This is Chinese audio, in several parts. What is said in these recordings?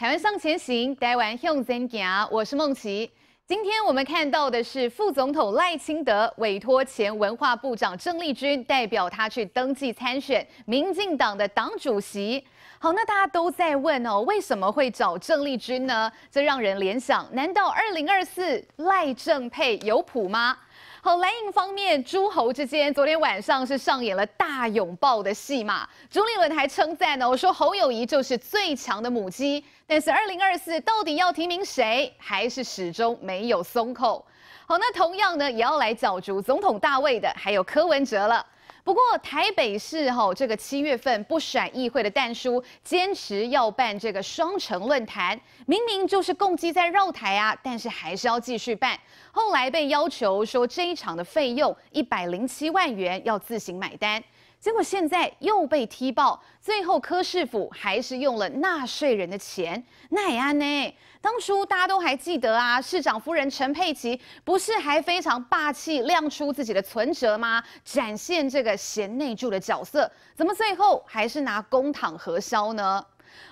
台湾向前行，台湾向前行。我是梦琪。今天我们看到的是副总统赖清德委托前文化部长郑丽君代表他去登记参选民进党的党主席。好，那大家都在问哦，为什么会找郑丽君呢？这让人联想，难道二零二四赖政配有谱吗？好，蓝营方面诸侯之间，昨天晚上是上演了大拥抱的戏码。朱立伦还称赞呢，我说侯友谊就是最强的母鸡。但是二零二四到底要提名谁，还是始终没有松口。好，那同样呢也要来角逐总统大位的，还有柯文哲了。不过，台北市吼这个七月份不甩议会的淡叔，坚持要办这个双城论坛，明明就是共击在绕台啊，但是还是要继续办。后来被要求说，这一场的费用一百零七万元要自行买单。结果现在又被踢爆，最后柯市府还是用了纳税人的钱，奈安呢？当初大家都还记得啊，市长夫人陈佩琪不是还非常霸气，亮出自己的存折吗？展现这个贤内助的角色，怎么最后还是拿公帑核销呢？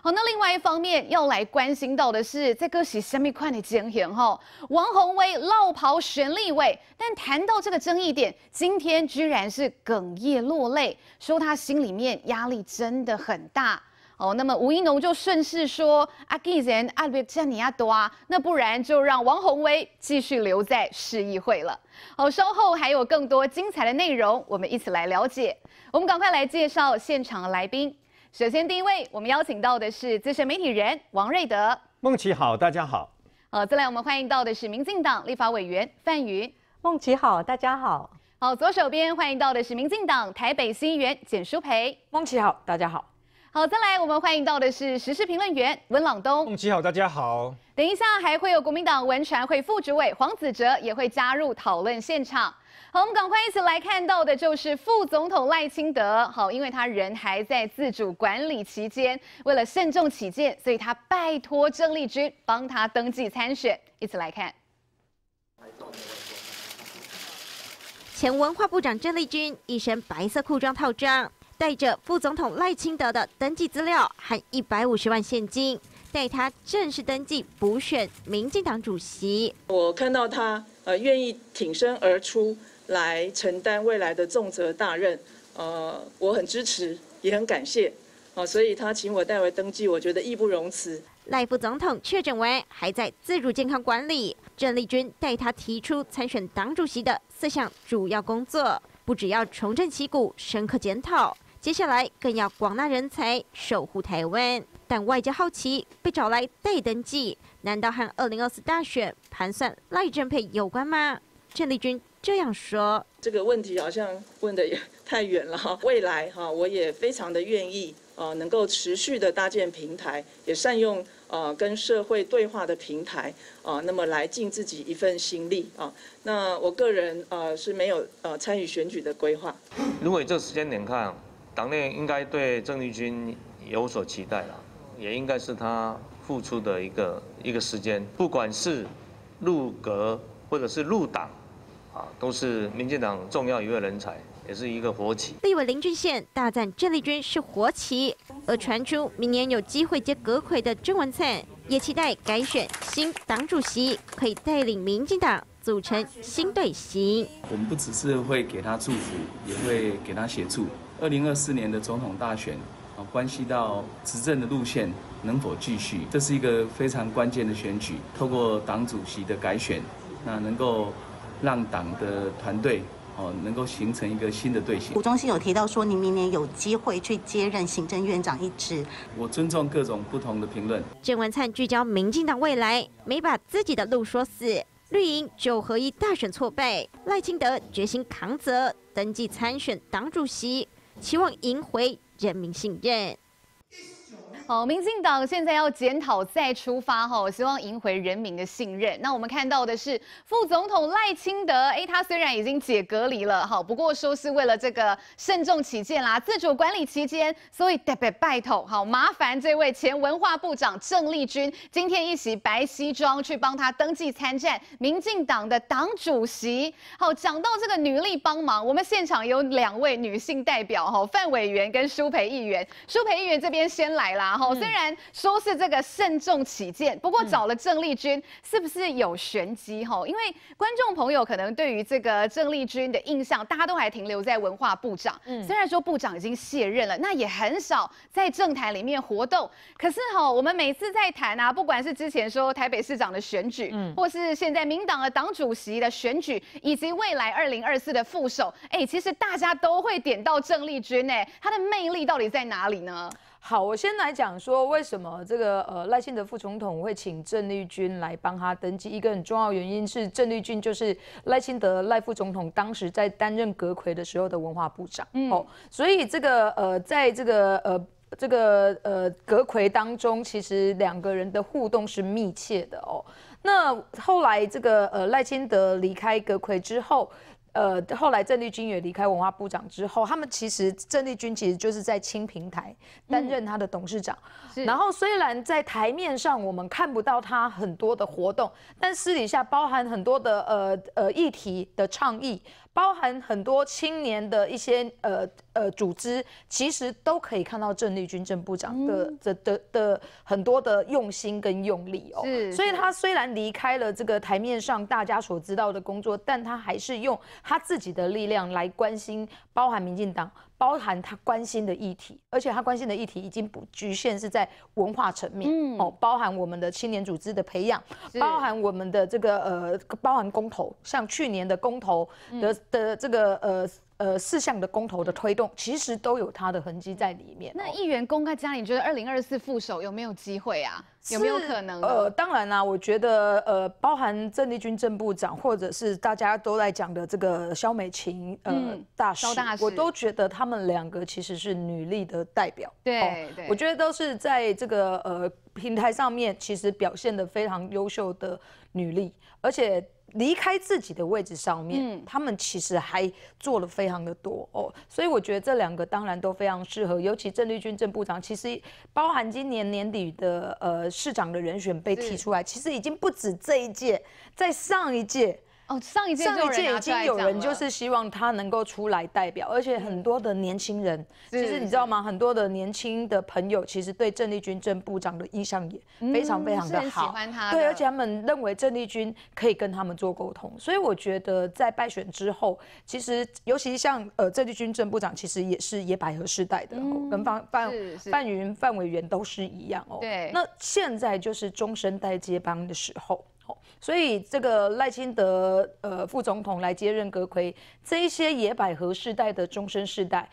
好，那另外一方面要来关心到的是，在歌曲《Semi q u 的前演哈，王宏威落跑悬立位，但谈到这个争议点，今天居然是哽咽落泪，说他心里面压力真的很大。哦，那么吴一农就顺势说：“阿基人阿比加尼亚多啊，那不然就让王宏威继续留在市议会了。”好，稍后还有更多精彩的内容，我们一起来了解。我们赶快来介绍现场来宾。首先，第一位我们邀请到的是资深媒体人王瑞德。孟琪好，大家好。好，再来我们欢迎到的是民进党立法委员范云。孟琪好，大家好。好，左手边欢迎到的是民进党台北新议员简淑培。孟琪好，大家好。好，再来，我们欢迎到的是时事评论员温朗东。孟琪好，大家好。等一下还会有国民党文传会副主委黄子哲也会加入讨论现场。好，我们赶快一起来看到的就是副总统赖清德。好，因为他人还在自主管理期间，为了慎重起见，所以他拜托郑丽君帮他登记参选。一起来看，前文化部长郑丽君一身白色裤装套装。带着副总统赖清德的登记资料和一百五十万现金，带他正式登记补选民进党主席。我看到他呃愿意挺身而出，来承担未来的重责大任，呃，我很支持，也很感谢，好，所以他请我代为登记，我觉得义不容辞。赖副总统确诊为，还在自主健康管理。郑丽君带他提出参选党主席的四项主要工作，不只要重振旗鼓，深刻检讨。接下来更要广纳人才守护台湾，但外界好奇被找来代登记，难道和二零二四大选盘算赖政配有关吗？郑丽君这样说：“这个问题好像问的也太远了哈。未来哈，我也非常的愿意啊，能够持续的搭建平台，也善用呃跟社会对话的平台啊，那么来尽自己一份心力啊。那我个人呃是没有呃参与选举的规划。如果这时间点看。”党内应该对郑丽君有所期待了，也应该是他付出的一个一个时间。不管是入阁或者是入党，啊，都是民进党重要一位人才，也是一个活棋。立委林俊宪大赞郑丽君是活棋，而传出明年有机会接阁魁的郑文灿，也期待改选新党主席可以带领民进党组成新队形。我们不只是会给他祝福，也会给他协助。二零二四年的总统大选，啊，关系到执政的路线能否继续，这是一个非常关键的选举。透过党主席的改选，那能够让党的团队哦能够形成一个新的队形。吴忠信有提到说，您明年有机会去接任行政院长一职。我尊重各种不同的评论。郑文灿聚焦民进党未来，没把自己的路说死。绿营九合一大选错背，赖清德决心扛责，登记参选党主席。期望赢回人民信任。好，民进党现在要检讨再出发哈，希望赢回人民的信任。那我们看到的是副总统赖清德，哎，他虽然已经解隔离了哈，不过说是为了这个慎重起见啦，自主管理期间，所以得拜托。好，麻烦这位前文化部长郑丽君，今天一袭白西装去帮他登记参战。民进党的党主席，好，讲到这个女力帮忙，我们现场有两位女性代表哈，范委员跟舒培议员。舒培议员这边先来啦。好，虽然说是这个慎重起见，不过找了郑丽君是不是有玄机？哈，因为观众朋友可能对于这个郑丽君的印象，大家都还停留在文化部长。嗯，虽然说部长已经卸任了，那也很少在政坛里面活动。可是哈，我们每次在谈啊，不管是之前说台北市长的选举，嗯，或是现在民党的党主席的选举，以及未来二零二四的副手，哎，其实大家都会点到郑丽君，哎，她的魅力到底在哪里呢？好，我先来讲说为什么这个呃赖清德副总统会请郑丽君来帮他登记。一个很重要原因是，郑丽君就是赖清德赖副总统当时在担任阁魁的时候的文化部长哦，所以这个呃，在这个呃这个呃阁魁当中，其实两个人的互动是密切的哦。那后来这个呃赖清德离开阁魁之后。呃，后来郑丽君也离开文化部长之后，他们其实郑丽君其实就是在青平台担任他的董事长。然后虽然在台面上我们看不到他很多的活动，但私底下包含很多的呃呃议题的倡议。包含很多青年的一些呃呃组织，其实都可以看到郑丽君郑部长的的的的很多的用心跟用力哦。所以他虽然离开了这个台面上大家所知道的工作，但他还是用他自己的力量来关心包含民进党。包含他关心的议题，而且他关心的议题已经不局限是在文化层面，哦，包含我们的青年组织的培养，包含我们的这个呃，包含公投，像去年的公投的的这个呃。呃，四项的公投的推动，其实都有它的痕迹在里面。那议员公开家，你觉得二零二四副手有没有机会啊？有没有可能？呃，当然啦，我觉得呃，包含郑丽君郑部长，或者是大家都在讲的这个肖美琴呃大使，我都觉得他们两个其实是女力的代表。对对，我觉得都是在这个呃平台上面，其实表现的非常优秀的女力，而且。离开自己的位置上面，他们其实还做了非常的多哦，所以我觉得这两个当然都非常适合，尤其郑丽君郑部长，其实包含今年年底的呃市长的人选被提出来，其实已经不止这一届，在上一届。哦，上一届上一届已经有人就是希望他能够出来代表，而且很多的年轻人，其实你知道吗？很多的年轻的朋友其实对郑丽君郑部长的印象也非常非常的好，对，而且他们认为郑丽君可以跟他们做沟通，所以我觉得在败选之后，其实尤其像呃郑丽君郑部长，其实也是野百合时代的，跟范范范云范委员都是一样哦。对，那现在就是中生代接班的时候。所以这个赖清德呃副总统来接任，阁魁，这一些野百合世代的终身世代，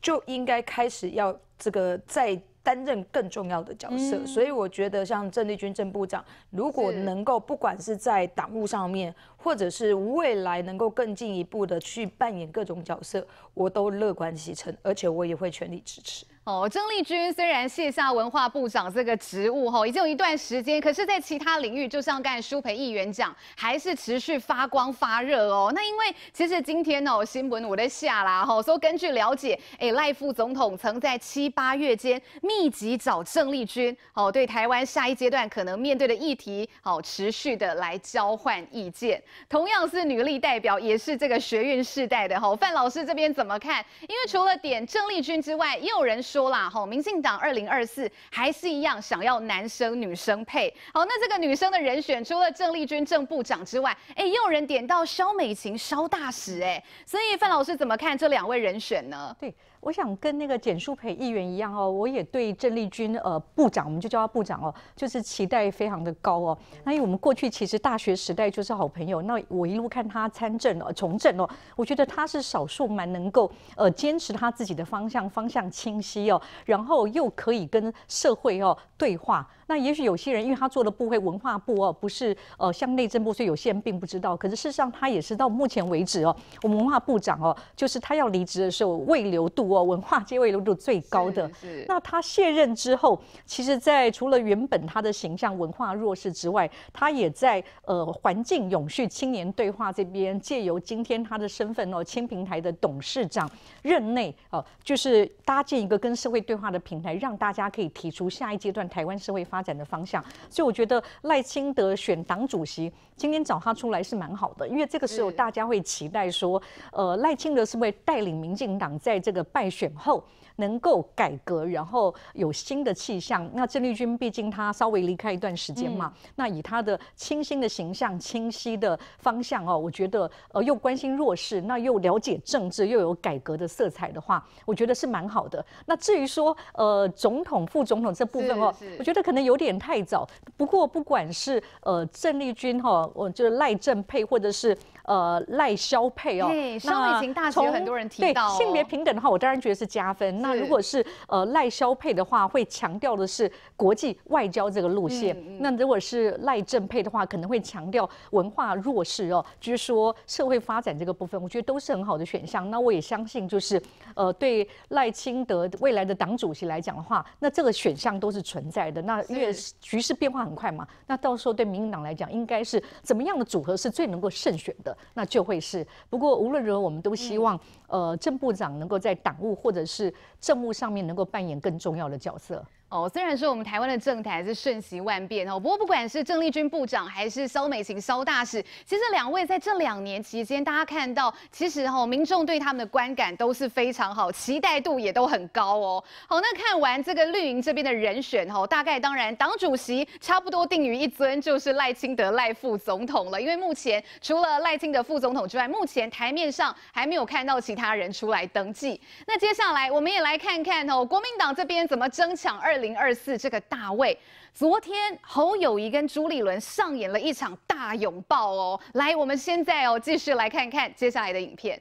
就应该开始要这个在担任更重要的角色。所以我觉得像郑丽君郑部长，如果能够不管是在党务上面，或者是未来能够更进一步的去扮演各种角色，我都乐观其成，而且我也会全力支持。哦，郑丽君虽然卸下文化部长这个职务哈，已经有一段时间，可是，在其他领域，就像刚才苏培议员讲，还是持续发光发热哦。那因为其实今天哦，新闻我在下啦，哈，说根据了解，哎，赖副总统曾在七八月间密集找郑丽君，哦，对台湾下一阶段可能面对的议题，哦，持续的来交换意见。同样是女力代表，也是这个学院世代的哈，范老师这边怎么看？因为除了点郑丽君之外，也有人。说啦哈，民进党二零二四还是一样想要男生女生配。好，那这个女生的人选除了郑丽君郑部长之外，哎，有人点到萧美琴萧大使哎，所以范老师怎么看这两位人选呢？对。我想跟那个简淑培议员一样哦，我也对郑丽君呃部长，我们就叫他部长哦，就是期待非常的高哦。那因为我们过去其实大学时代就是好朋友，那我一路看他参政哦，从政哦，我觉得他是少数蛮能够呃坚持他自己的方向，方向清晰哦，然后又可以跟社会哦对话。那也许有些人，因为他做的部会文化部哦，不是呃像内政部，所以有些人并不知道。可是事实上，他也是到目前为止哦，我们文化部长哦，就是他要离职的时候，未流度哦，文化界位流度最高的。是。那他卸任之后，其实，在除了原本他的形象文化弱势之外，他也在呃环境永续青年对话这边，借由今天他的身份哦，青平台的董事长任内哦，就是搭建一个跟社会对话的平台，让大家可以提出下一阶段台湾社会。发展的方向，所以我觉得赖清德选党主席，今天找他出来是蛮好的，因为这个时候大家会期待说，呃，赖清德是会带领民进党在这个败选后。能够改革，然后有新的气象。那郑丽君毕竟她稍微离开一段时间嘛，那以她的清新的形象、清晰的方向哦，我觉得呃又关心弱势，那又了解政治，又有改革的色彩的话，我觉得是蛮好的。那至于说呃总统、副总统这部分哦，我觉得可能有点太早。不过不管是呃郑丽君哈，我就是赖政配或者是呃赖萧配哦，对，双语型大学很多人提到性别平等的话，我当然觉得是加分。那如果是呃赖萧配的话，会强调的是国际外交这个路线。那如果是赖政配的话，可能会强调文化弱势哦，就是说社会发展这个部分，我觉得都是很好的选项。那我也相信，就是呃对赖清德未来的党主席来讲的话，那这个选项都是存在的。那因为局势变化很快嘛，那到时候对民进党来讲，应该是怎么样的组合是最能够胜选的，那就会是。不过无论如何，我们都希望呃郑部长能够在党务或者是。政务上面能够扮演更重要的角色。哦，虽然说我们台湾的政坛是瞬息万变哦，不过不管是郑丽君部长还是肖美琴肖大使，其实两位在这两年期间，大家看到其实哈民众对他们的观感都是非常好，期待度也都很高哦。好，那看完这个绿营这边的人选哈，大概当然党主席差不多定于一尊就是赖清德赖副总统了，因为目前除了赖清德副总统之外，目前台面上还没有看到其他人出来登记。那接下来我们也来看看哦，国民党这边怎么争抢二。零二四这个大卫，昨天侯友谊跟朱立伦上演了一场大拥抱哦。来，我们现在哦，继续来看看接下来的影片。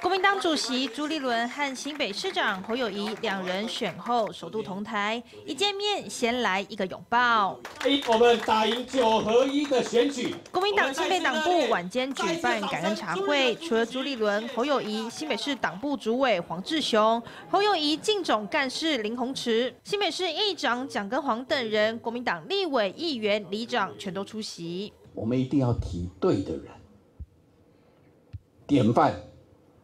国民党主席朱立伦和新北市长侯友谊两人选后首度同台，一见面先来一个拥抱。我们打赢九合一的选举。国民党新北党部晚间举办感恩茶会，除了朱立伦、侯友谊、新北市党部主委黄志雄、侯友谊竞总干事林鸿池、新北市议长蒋根煌等人，国民党立委议员李长全都出席。我们一定要提对的人，典范。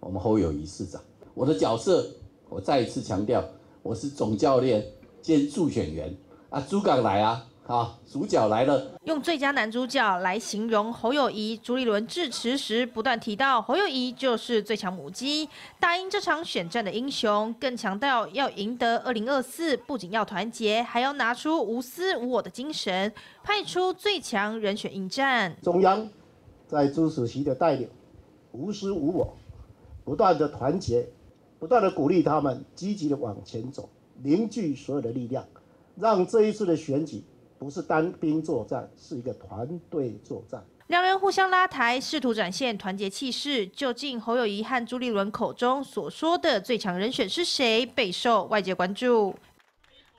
我们侯友谊市长，我的角色，我再一次强调，我是总教练兼助选员啊。朱港来啊，好，主角来了。用最佳男主角来形容侯友谊，朱立伦致辞时不断提到侯友谊就是最强母鸡，打赢这场选战的英雄。更强调要赢得二零二四，不仅要团结，还要拿出无私无我的精神，派出最强人选应战。中央在朱主席的带领，无私无我。不断的团结，不断的鼓励他们积极的往前走，凝聚所有的力量，让这一次的选举不是单兵作战，是一个团队作战。两人互相拉抬，试图展现团结气势。究竟侯友谊和朱立伦口中所说的最强人选是谁，备受外界关注。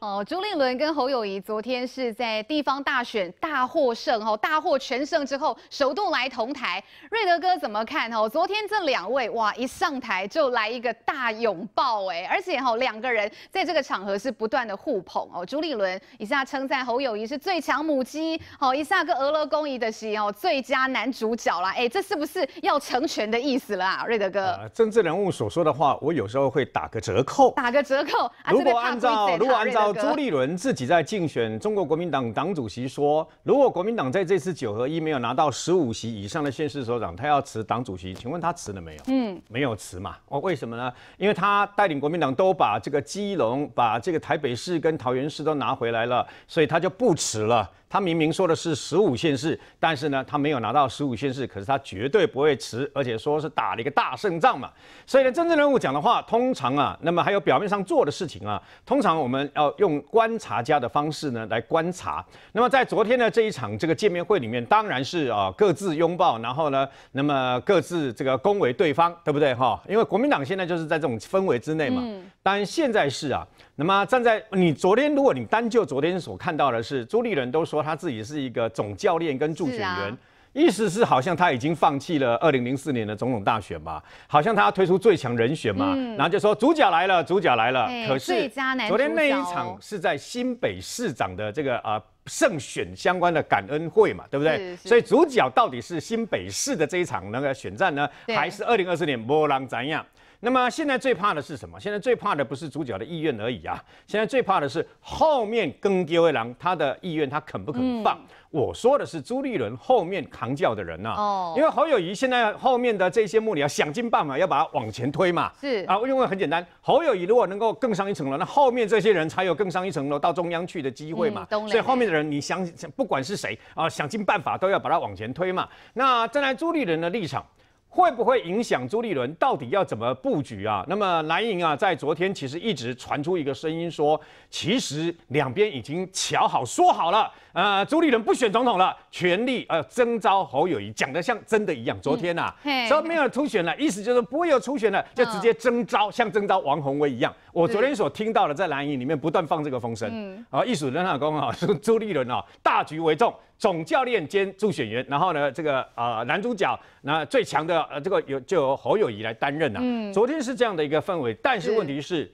哦，朱立伦跟侯友谊昨天是在地方大选大获胜，哦，大获全胜之后，首度来同台。瑞德哥怎么看？哦，昨天这两位哇，一上台就来一个大拥抱，哎，而且哈，两个人在这个场合是不断的互捧哦。朱立伦一下称赞侯友谊是最强母鸡，哦，一下跟俄罗公仪的戏哦，最佳男主角啦，哎，这是不是要成全的意思啦？瑞德哥，政治人物所说的话，我有时候会打个折扣，打个折扣。如果按照，如果按照。朱立伦自己在竞选中国国民党党主席说，如果国民党在这次九合一没有拿到十五席以上的县市首长，他要辞党主席。请问他辞了没有？嗯，没有辞嘛。哦，为什么呢？因为他带领国民党都把这个基隆、把这个台北市跟桃园市都拿回来了，所以他就不辞了。他明明说的是十五县市，但是呢，他没有拿到十五县市，可是他绝对不会辞，而且说是打了一个大胜仗嘛。所以呢，真正人物讲的话，通常啊，那么还有表面上做的事情啊，通常我们要用观察家的方式呢来观察。那么在昨天的这一场这个见面会里面，当然是啊各自拥抱，然后呢，那么各自这个恭维对方，对不对哈？因为国民党现在就是在这种氛围之内嘛。当然现在是啊。那么站在你昨天，如果你单就昨天所看到的是，朱立伦都说他自己是一个总教练跟助选人。意思是好像他已经放弃了二零零四年的总统大选嘛，好像他要推出最强人选嘛，然后就说主角来了，主角来了。可是昨天那一场是在新北市长的这个啊胜选相关的感恩会嘛，对不对？所以主角到底是新北市的这一场那个选战呢，还是二零二四年波浪怎样？那么现在最怕的是什么？现在最怕的不是主角的意愿而已啊！现在最怕的是后面跟丢的狼，他的意愿他肯不肯放？我说的是朱立伦后面扛轿的人呐。哦。因为侯友谊现在后面的这些幕僚想尽办法要把他往前推嘛。是。啊，因为很简单，侯友谊如果能够更上一层楼，那后面这些人才有更上一层楼到中央去的机会嘛。所以后面的人你想想，不管是谁啊，想尽办法都要把他往前推嘛。那站在朱立伦的立场。会不会影响朱立伦到底要怎么布局啊？那么蓝营啊，在昨天其实一直传出一个声音，说其实两边已经瞧好说好了。呃，朱立伦不选总统了，全力呃征召侯友谊，讲的像真的一样。昨天呐，说没有初选了，意思就是不会有初选了，就直接征召，像征召王宏威一样。我昨天所听到的，在蓝营里面不断放这个风声。啊，艺术人老公啊，朱立伦啊，大局为重，总教练兼助选员。然后呢，这个啊男主角，那最强的呃这个有就侯友谊来担任了。昨天是这样的一个氛围，但是问题是。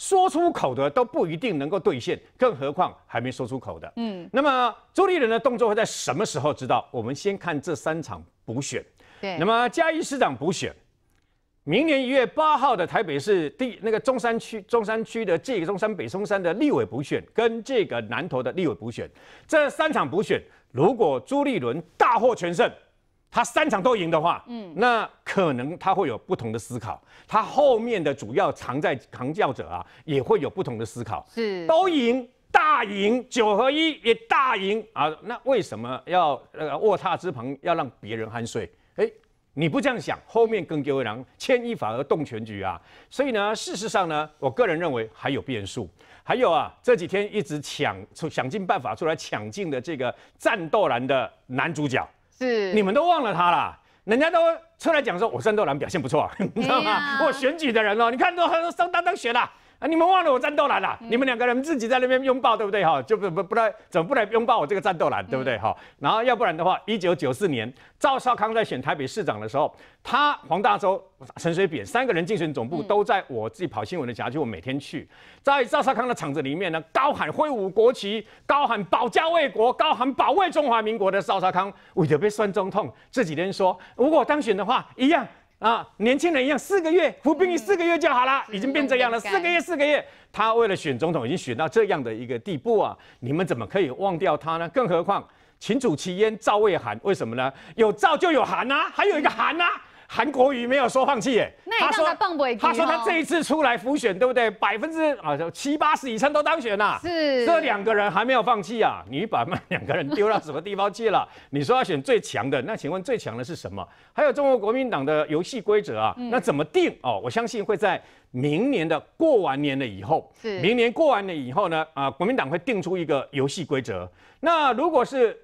说出口的都不一定能够兑现，更何况还没说出口的。嗯，那么朱立伦的动作会在什么时候知道？我们先看这三场补选。对，那么嘉义市长补选，明年一月八号的台北市第那个中山区，中山区的这个中山北松山的立委补选，跟这个南投的立委补选，这三场补选，如果朱立伦大获全胜，他三场都赢的话，嗯，那。可能他会有不同的思考，他后面的主要藏在扛教者啊，也会有不同的思考，是都赢大赢九和一也大赢啊，那为什么要那个卧榻之旁要让别人酣睡？哎，你不这样想，后面更牛人牵一发而动全局啊。所以呢，事实上呢，我个人认为还有变数，还有啊，这几天一直抢想尽办法出来抢镜的这个战斗蓝的男主角，是你们都忘了他了。人家都出来讲说，我三斗兰表现不错你知道吗？我选举的人哦，你看都都上当当选了。啊！你们忘了我战斗蓝了，你们两个人自己在那边拥抱，对不对？哈，就不不不来，怎么不来拥抱我这个战斗蓝，对不对？哈，然后要不然的话，一九九四年赵少康在选台北市长的时候，他黄大洲、陈水扁三个人竞选总部都在我自己跑新闻的辖区，我每天去，在赵少康的场子里面呢，高喊挥舞国旗，高喊保家卫国，高喊保卫中华民国的赵少康，我特被酸中痛，这几天说如果当选的话一样。啊，年轻人一样，四个月服兵役四个月就好了，已经变这样了。四个月，四个月，他为了选总统已经选到这样的一个地步啊！你们怎么可以忘掉他呢？更何况秦主其燕赵魏韩，为什么呢？有赵就有韩啊，还有一个韩啊。韩国瑜没有说放弃耶，他说他说他这一次出来浮选，对不对？百分之啊，七八十以上都当选啦。是，这两个人还没有放弃啊！你把那两个人丢到什么地方去了？你说要选最强的，那请问最强的是什么？还有中国国民党的游戏规则啊？那怎么定？哦，我相信会在明年的过完年了以后，是明年过完了以后呢？啊，国民党会定出一个游戏规则。那如果是。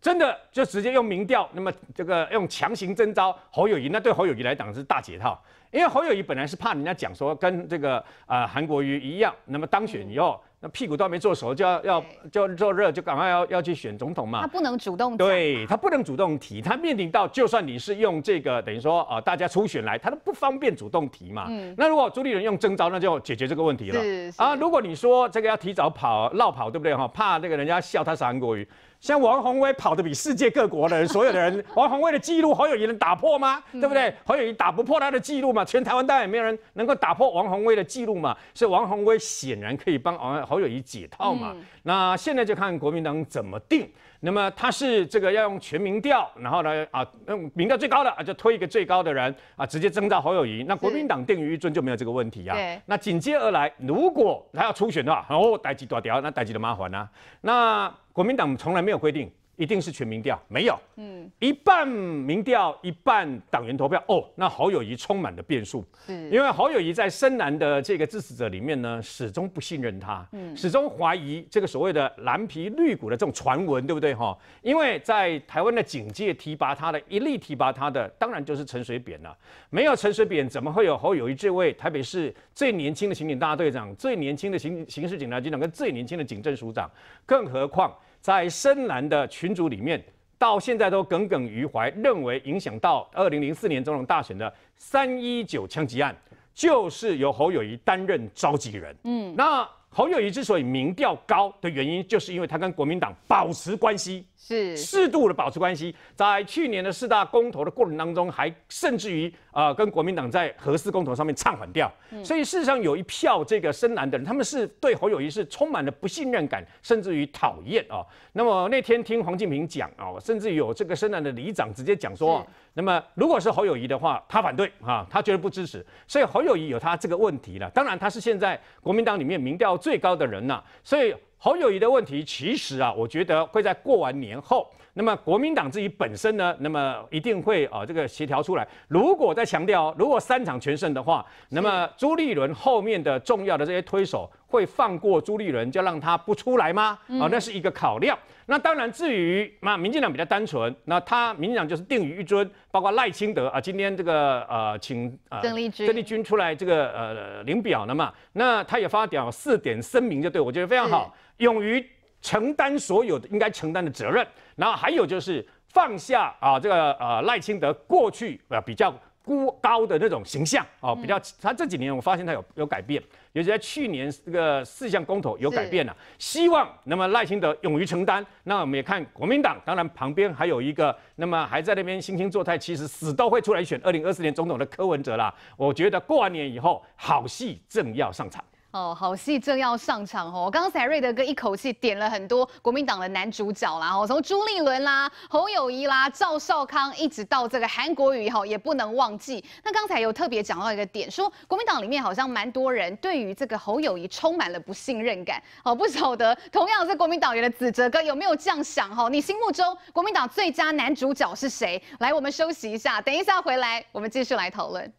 真的就直接用民调，那么这个用强行征召侯友谊，那对侯友谊来讲是大解套，因为侯友谊本来是怕人家讲说跟这个啊韩国瑜一样，那么当选以后，那屁股都没坐熟就要要就坐热就赶快要要去选总统嘛，他不能主动提，对他不能主动提，他面临到就算你是用这个等于说啊大家初选来，他都不方便主动提嘛，嗯，那如果朱立伦用征召，那就解决这个问题了，是啊，如果你说这个要提早跑绕跑，对不对哈，怕那个人家笑他是韩国瑜。像王宏威跑的比世界各国的人，所有的人，王宏威的记录侯友谊能打破吗？对不对？侯友谊打不破他的记录嘛？全台湾当然也没有人能够打破王宏威的记录嘛。所以王宏威显然可以帮侯侯友谊解套嘛。那现在就看国民党怎么定。那么他是这个要用全民调，然后呢啊用民调最高的啊就推一个最高的人啊直接征召侯友谊。那国民党定于一尊就没有这个问题啊。那紧接而来，如果他要初选的话，哦代际多屌，那代际的麻烦啊。那国民党从来没有规定。一定是全民调，没有，嗯，一半民调，一半党员投票，哦，那侯友谊充满了变数，因为侯友谊在深蓝的这个支持者里面呢，始终不信任他，嗯，始终怀疑这个所谓的蓝皮绿股的这种传闻，对不对哈？因为在台湾的警界提拔他的一力提拔他的，当然就是陈水扁了，没有陈水扁，怎么会有侯友谊这位台北市最年轻的刑警大队长，最年轻的刑刑事警察局长跟最年轻的警政署长，更何况。在深蓝的群组里面，到现在都耿耿于怀，认为影响到二零零四年总统大选的三一九枪击案，就是由侯友谊担任召集人。嗯，那侯友谊之所以民调高的原因，就是因为他跟国民党保持关系，是适度的保持关系，在去年的四大公投的过程当中，还甚至于。啊，跟国民党在核事公投上面唱反调，所以事实上有一票这个深蓝的人，他们是对侯友谊是充满了不信任感，甚至于讨厌啊。那么那天听黄靖平讲啊，甚至有这个深蓝的里长直接讲说，那么如果是侯友谊的话，他反对啊，他觉得不支持。所以侯友谊有他这个问题了。当然他是现在国民党里面民调最高的人呐，所以侯友谊的问题其实啊，我觉得会在过完年后。那么国民党自己本身呢，那么一定会啊这个协调出来。如果再强调，如果三场全胜的话，那么朱立伦后面的重要的这些推手会放过朱立伦，就让他不出来吗？啊，那是一个考量。那当然，至于那民进党比较单纯，那他民进党就是定于一尊，包括赖清德啊，今天这个呃请啊邓丽君出来这个呃领表了嘛，那他也发表四点声明就对我觉得非常好，勇于。承担所有的应该承担的责任，然后还有就是放下啊，这个呃赖清德过去呃比较孤高的那种形象哦，比较他这几年我发现他有有改变，尤其在去年这个四项公投有改变了，希望那么赖清德勇于承担。那我们也看国民党，当然旁边还有一个那么还在那边惺惺作态，其实死都会出来选二零二四年总统的柯文哲啦。我觉得过完年以后，好戏正要上场。哦，好戏正要上场哦！刚才瑞德哥一口气点了很多国民党的男主角啦，哦，从朱立伦啦、侯友谊啦、赵少康，一直到这个韩国瑜哈，也不能忘记。那刚才有特别讲到一个点，说国民党里面好像蛮多人对于这个侯友谊充满了不信任感。哦，不晓得同样是国民党员的子哲哥有没有这样想？哈，你心目中国民党最佳男主角是谁？来，我们休息一下，等一下回来我们继续来讨论。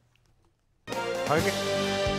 好。